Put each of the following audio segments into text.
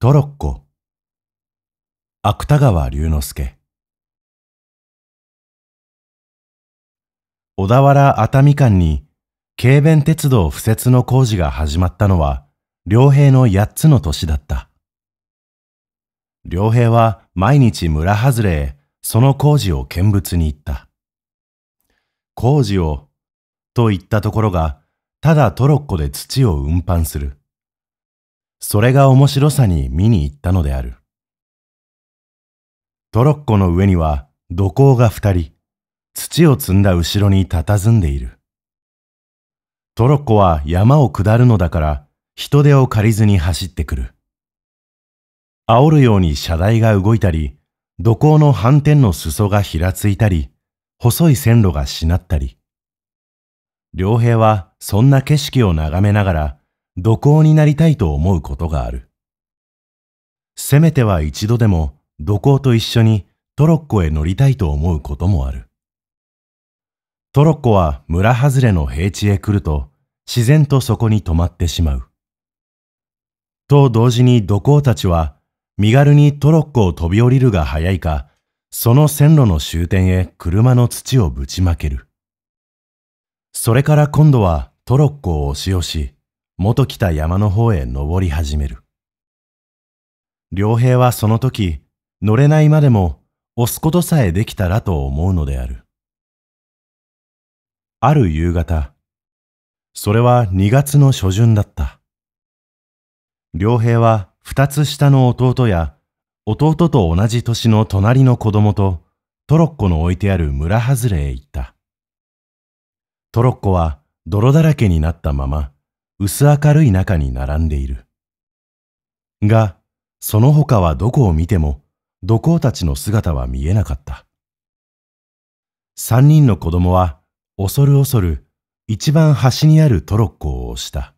トロッコ芥川龍之介小田原熱海間に軽便鉄道敷設の工事が始まったのは良平の8つの年だった良平は毎日村外れへその工事を見物に行った工事をと言ったところがただトロッコで土を運搬するそれが面白さに見に行ったのである。トロッコの上には土工が二人、土を積んだ後ろに佇んでいる。トロッコは山を下るのだから人手を借りずに走ってくる。煽るように車台が動いたり、土工の反転の裾がひらついたり、細い線路がしなったり。良平はそんな景色を眺めながら土工になりたいと思うことがある。せめては一度でも土工と一緒にトロッコへ乗りたいと思うこともある。トロッコは村外れの平地へ来ると自然とそこに止まってしまう。と同時に土工たちは身軽にトロッコを飛び降りるが早いか、その線路の終点へ車の土をぶちまける。それから今度はトロッコを押し押し、元来た山の方へ登り始める。良平はその時、乗れないまでも押すことさえできたらと思うのである。ある夕方、それは2月の初旬だった。良平は2つ下の弟や弟と同じ年の隣の子供とトロッコの置いてある村外れへ行った。トロッコは泥だらけになったまま、薄明るい中に並んでいる。が、その他はどこを見ても、土工たちの姿は見えなかった。三人の子供は、恐る恐る、一番端にあるトロッコを押した。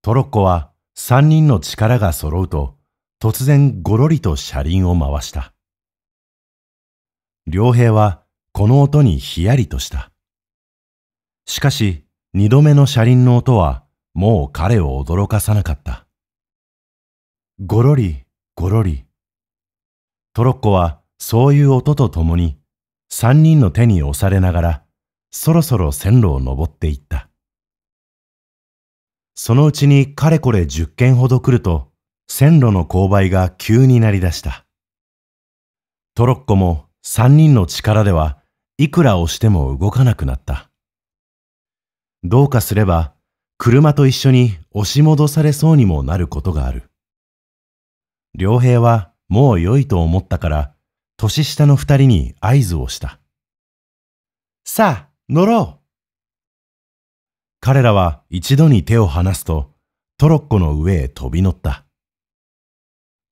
トロッコは、三人の力が揃うと、突然ごろりと車輪を回した。良平は、この音にひやりとした。しかし、二度目の車輪の音はもう彼を驚かさなかった。ごろり、ごろり。トロッコはそういう音とともに三人の手に押されながらそろそろ線路を登っていった。そのうちにかれこれ十軒ほど来ると線路の勾配が急になりだした。トロッコも三人の力ではいくら押しても動かなくなった。どうかすれば車と一緒に押し戻されそうにもなることがある。良平はもう良いと思ったから、年下の二人に合図をした。さあ、乗ろう彼らは一度に手を離すと、トロッコの上へ飛び乗った。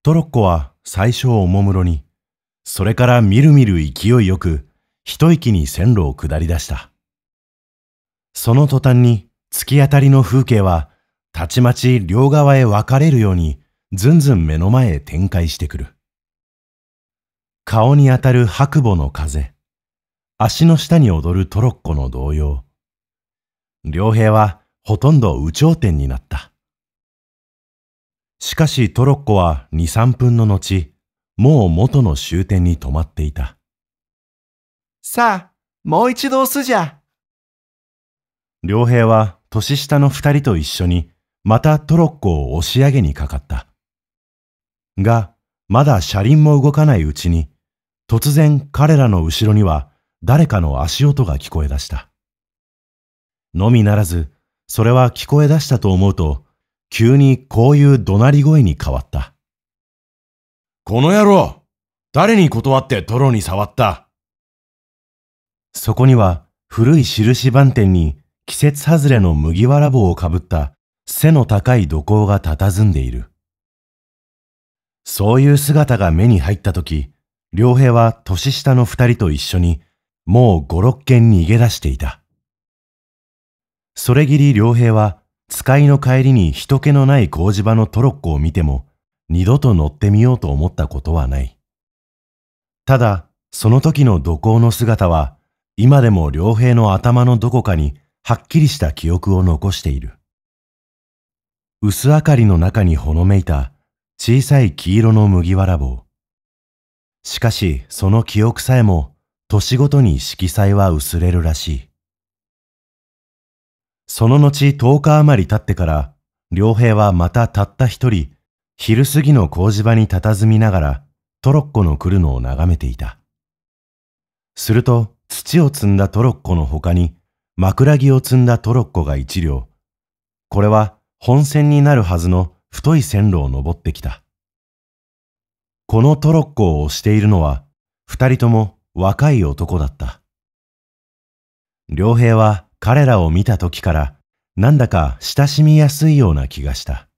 トロッコは最初おもむろに、それからみるみる勢いよく、一息に線路を下り出した。その途端に突き当たりの風景はたちまち両側へ分かれるようにずんずん目の前へ展開してくる。顔に当たる白母の風、足の下に踊るトロッコの動揺。良平はほとんど有頂天になった。しかしトロッコは2、3分の後、もう元の終点に止まっていた。さあ、もう一度押すじゃ。良平は年下の二人と一緒にまたトロッコを押し上げにかかった。が、まだ車輪も動かないうちに、突然彼らの後ろには誰かの足音が聞こえ出した。のみならず、それは聞こえ出したと思うと、急にこういう怒鳴り声に変わった。この野郎誰に断ってトロに触ったそこには古い印番店に季節外れの麦わら帽をかぶった背の高い土工が佇んでいる。そういう姿が目に入ったとき、良平は年下の二人と一緒に、もう五六軒逃げ出していた。それぎり良平は、使いの帰りに人気のない工事場のトロッコを見ても、二度と乗ってみようと思ったことはない。ただ、その時の土工の姿は、今でも良平の頭のどこかにはっきりした記憶を残している。薄明かりの中にほのめいた小さい黄色の麦わら帽。しかしその記憶さえも年ごとに色彩は薄れるらしい。その後10日余り経ってから、良平はまたたった一人、昼過ぎの工事場に佇みながらトロッコの来るのを眺めていた。すると土を積んだトロッコの他に枕木を積んだトロッコが一両。これは本線になるはずの太い線路を登ってきた。このトロッコを押しているのは、二人とも若い男だった。良平は彼らを見た時から、なんだか親しみやすいような気がした。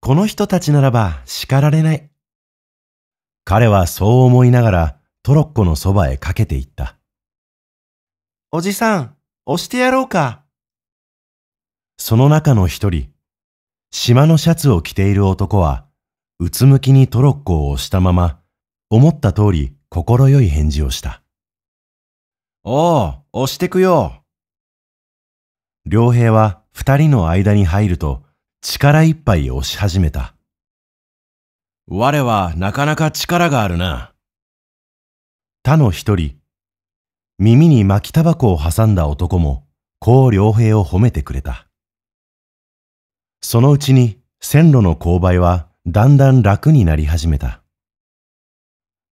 この人たちならば叱られない。彼はそう思いながらトロッコのそばへかけていった。おじさん、押してやろうか。その中の一人、島のシャツを着ている男は、うつむきにトロッコを押したまま、思った通り快い返事をした。おお、押してくよ。良平は二人の間に入ると、力いっぱい押し始めた。我はなかなか力があるな。他の一人、耳に巻きタバコを挟んだ男も、こう良平を褒めてくれた。そのうちに線路の勾配はだんだん楽になり始めた。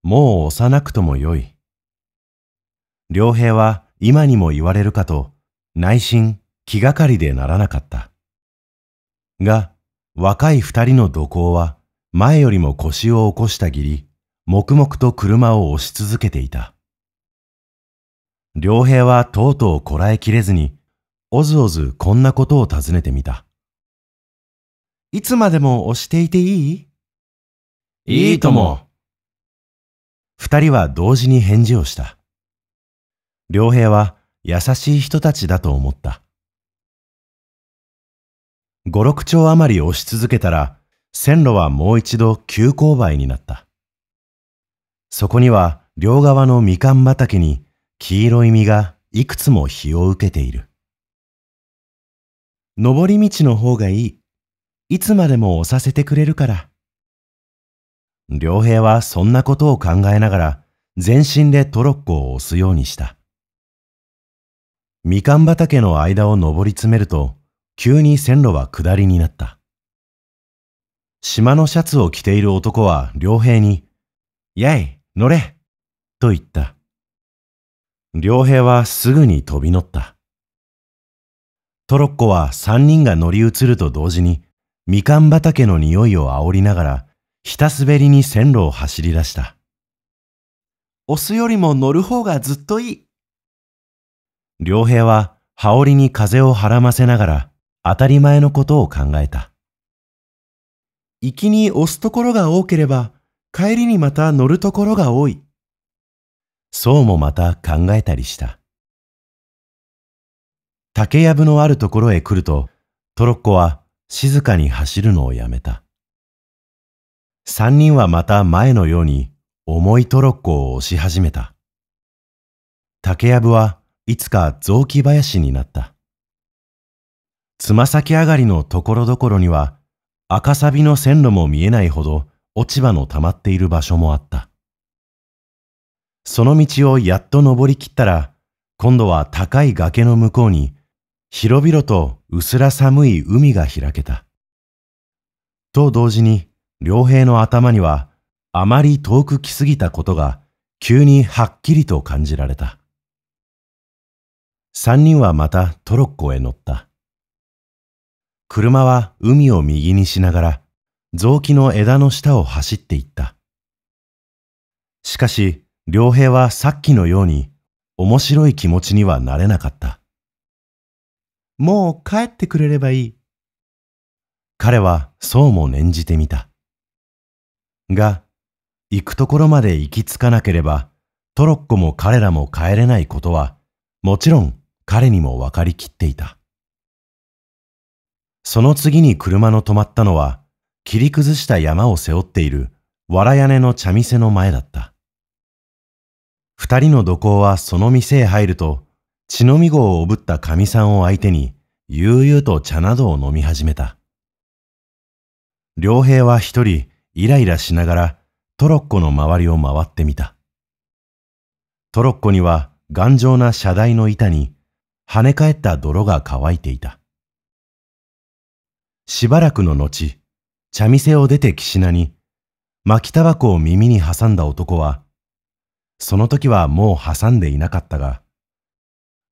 もう幼くともよい。良平は今にも言われるかと、内心気がかりでならなかった。が、若い二人の怒行は前よりも腰を起こしたぎり、黙々と車を押し続けていた。良平はとうとうこらえきれずに、おずおずこんなことを尋ねてみた。いつまでも押していていいいいとも。二人は同時に返事をした。良平は優しい人たちだと思った。五六丁余り押し続けたら、線路はもう一度急勾配になった。そこには両側のみかん畑に黄色い実がいくつも日を受けている。登り道の方がいい。いつまでも押させてくれるから。良平はそんなことを考えながら、全身でトロッコを押すようにした。みかん畑の間を登り詰めると、急に線路は下りになった。島のシャツを着ている男は良平に、やい、乗れと言った。良平はすぐに飛び乗った。トロッコは三人が乗り移ると同時に、みかん畑の匂いを煽りながら、ひたすべりに線路を走り出した。押すよりも乗る方がずっといい。良平は羽織に風をはらませながら、当たり前のことを考えた。行きに押すところが多ければ、帰りにまた乗るところが多い。そうもまた考えたりした。竹やぶのあるところへ来ると、トロッコは静かに走るのをやめた。三人はまた前のように重いトロッコを押し始めた。竹やぶはいつか雑木林になった。つま先上がりのところどころには赤サビの線路も見えないほど落ち葉の溜まっている場所もあった。その道をやっと登りきったら、今度は高い崖の向こうに、広々と薄ら寒い海が開けた。と同時に、両平の頭には、あまり遠く来すぎたことが、急にはっきりと感じられた。三人はまたトロッコへ乗った。車は海を右にしながら、雑木の枝の下を走っていった。しかし、良平はさっきのように面白い気持ちにはなれなかった。もう帰ってくれればいい。彼はそうも念じてみた。が、行くところまで行き着かなければ、トロッコも彼らも帰れないことは、もちろん彼にも分かりきっていた。その次に車の止まったのは、切り崩した山を背負っている、藁屋根の茶店の前だった。二人の土工はその店へ入ると、血のみ号をおぶったかみさんを相手に、悠々と茶などを飲み始めた。良平は一人、イライラしながら、トロッコの周りを回ってみた。トロッコには頑丈な車台の板に跳ね返った泥が乾いていた。しばらくの後、茶店を出て岸名に、巻きタバコを耳に挟んだ男は、その時はもう挟んでいなかったが、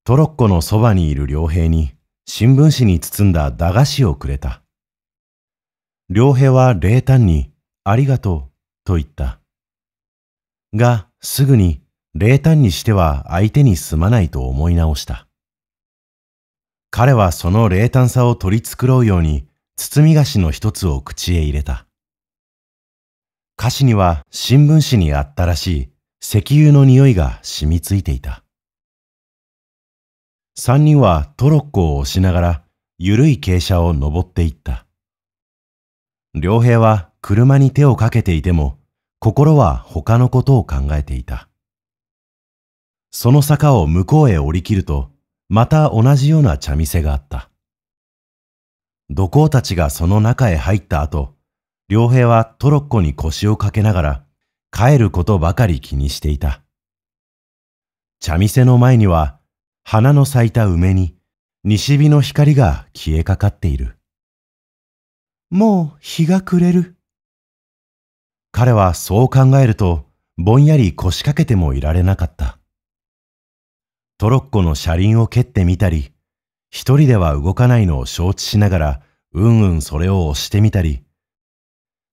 トロッコのそばにいる良平に新聞紙に包んだ駄菓子をくれた。良平は冷淡にありがとうと言った。が、すぐに冷淡にしては相手にすまないと思い直した。彼はその冷淡さを取り繕うように包み菓子の一つを口へ入れた。菓子には新聞紙にあったらしい石油の匂いが染みついていた。三人はトロッコを押しながら、ゆるい傾斜を登っていった。良平は車に手をかけていても、心は他のことを考えていた。その坂を向こうへ降り切ると、また同じような茶店があった。土工たちがその中へ入った後、良平はトロッコに腰をかけながら、帰ることばかり気にしていた。茶店の前には、花の咲いた梅に、西日の光が消えかかっている。もう日が暮れる。彼はそう考えると、ぼんやり腰掛けてもいられなかった。トロッコの車輪を蹴ってみたり、一人では動かないのを承知しながら、うんうんそれを押してみたり、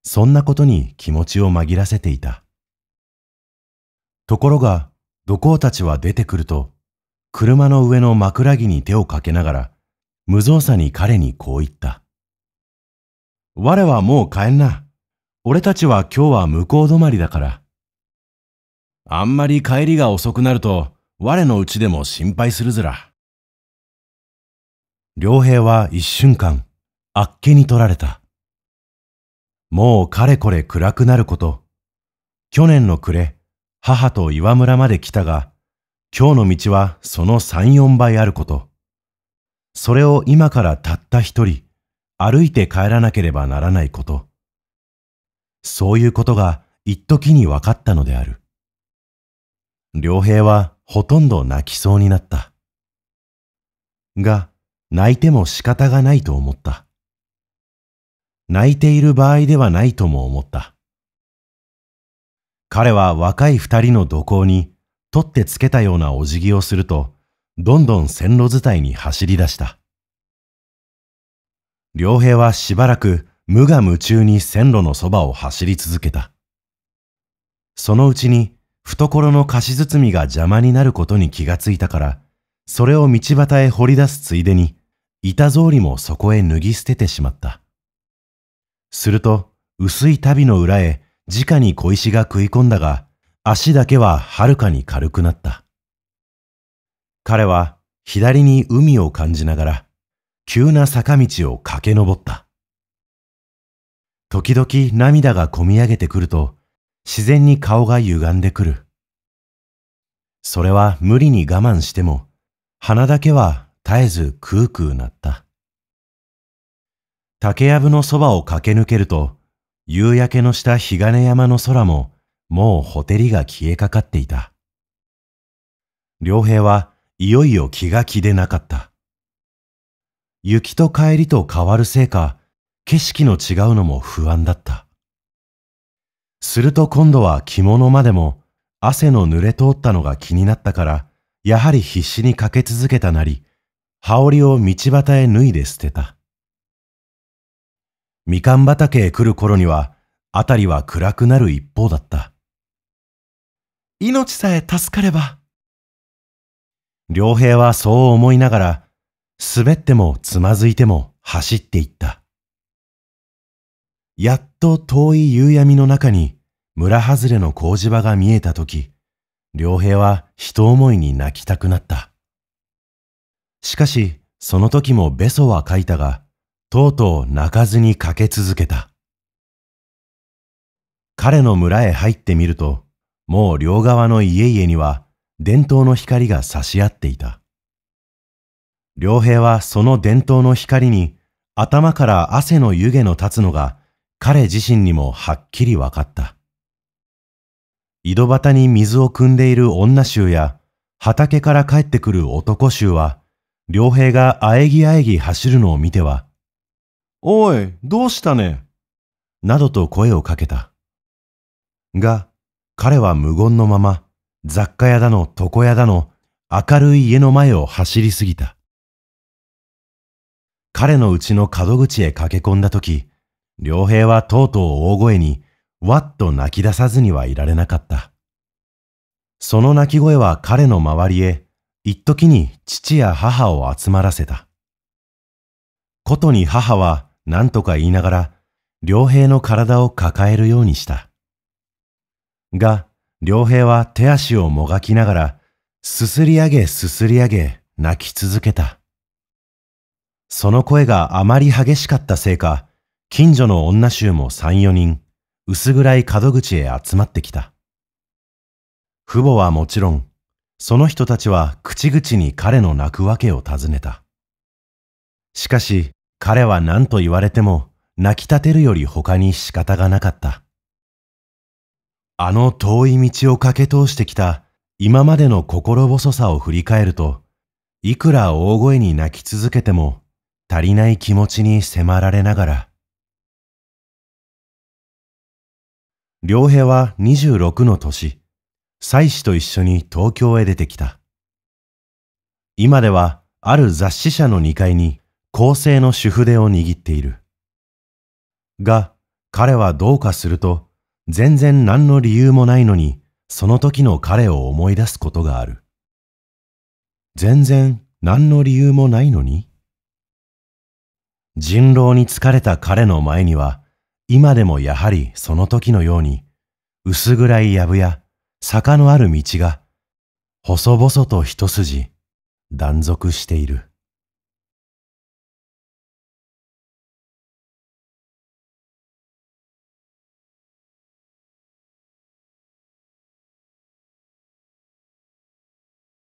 そんなことに気持ちを紛らせていた。ところが、土工たちは出てくると、車の上の枕木に手をかけながら、無造作に彼にこう言った。我はもう帰んな。俺たちは今日は向こう止まりだから。あんまり帰りが遅くなると、我のうちでも心配するずら。良平は一瞬間、あっけに取られた。もうかれこれ暗くなること。去年の暮れ、母と岩村まで来たが、今日の道はその三四倍あること。それを今からたった一人、歩いて帰らなければならないこと。そういうことが一時に分かったのである。良平はほとんど泣きそうになった。が、泣いても仕方がないと思った。泣いている場合ではないとも思った。彼は若い二人の土行に取ってつけたようなお辞儀をすると、どんどん線路伝いに走り出した。良平はしばらく無我夢中に線路のそばを走り続けた。そのうちに懐の菓子包みが邪魔になることに気がついたから、それを道端へ掘り出すついでに、板草履もそこへ脱ぎ捨ててしまった。すると、薄い足袋の裏へ直に小石が食い込んだが、足だけははるかに軽くなった。彼は左に海を感じながら、急な坂道を駆け上った。時々涙がこみ上げてくると、自然に顔が歪んでくる。それは無理に我慢しても、鼻だけは絶えずクークー鳴った。竹やぶのそばを駆け抜けると、夕焼けのした日金山の空も、もうほてりが消えかかっていた。良平はいよいよ気が気でなかった。雪と帰りと変わるせいか、景色の違うのも不安だった。すると今度は着物までも汗の濡れ通ったのが気になったから、やはり必死にかけ続けたなり、羽織を道端へ脱いで捨てた。みかん畑へ来る頃には、辺りは暗くなる一方だった。命さえ助かれば。良平はそう思いながら、滑ってもつまずいても走っていった。やっと遠い夕闇の中に村外れの工事場が見えたとき、良平は人思いに泣きたくなった。しかし、その時もべそは書いたが、とうとう泣かずにかけ続けた。彼の村へ入ってみると、もう両側の家々には伝統の光が差し合っていた。良平はその伝統の光に頭から汗の湯気の立つのが彼自身にもはっきり分かった。井戸端に水を汲んでいる女衆や畑から帰ってくる男衆は、良平があえぎあえぎ走るのを見ては、おい、どうしたねなどと声をかけた。が、彼は無言のまま、雑貨屋だの床屋だの明るい家の前を走りすぎた。彼のうちの角口へ駆け込んだとき、良平はとうとう大声に、わっと泣き出さずにはいられなかった。その泣き声は彼の周りへ、一時に父や母を集まらせた。ことに母は、何とか言いながら、良平の体を抱えるようにした。が、良平は手足をもがきながら、すすり上げすすり上げ泣き続けた。その声があまり激しかったせいか、近所の女衆も三、四人、薄暗い角口へ集まってきた。父母はもちろん、その人たちは口々に彼の泣くわけを尋ねた。しかし、彼は何と言われても泣き立てるより他に仕方がなかった。あの遠い道を駆け通してきた今までの心細さを振り返ると、いくら大声に泣き続けても足りない気持ちに迫られながら。良平は26の年、妻子と一緒に東京へ出てきた。今ではある雑誌社の2階に構成の主筆を握っている。が、彼はどうかすると、全然何の理由もないのに、その時の彼を思い出すことがある。全然何の理由もないのに人狼に疲れた彼の前には、今でもやはりその時のように、薄暗い藪や坂のある道が、細々と一筋、断続している。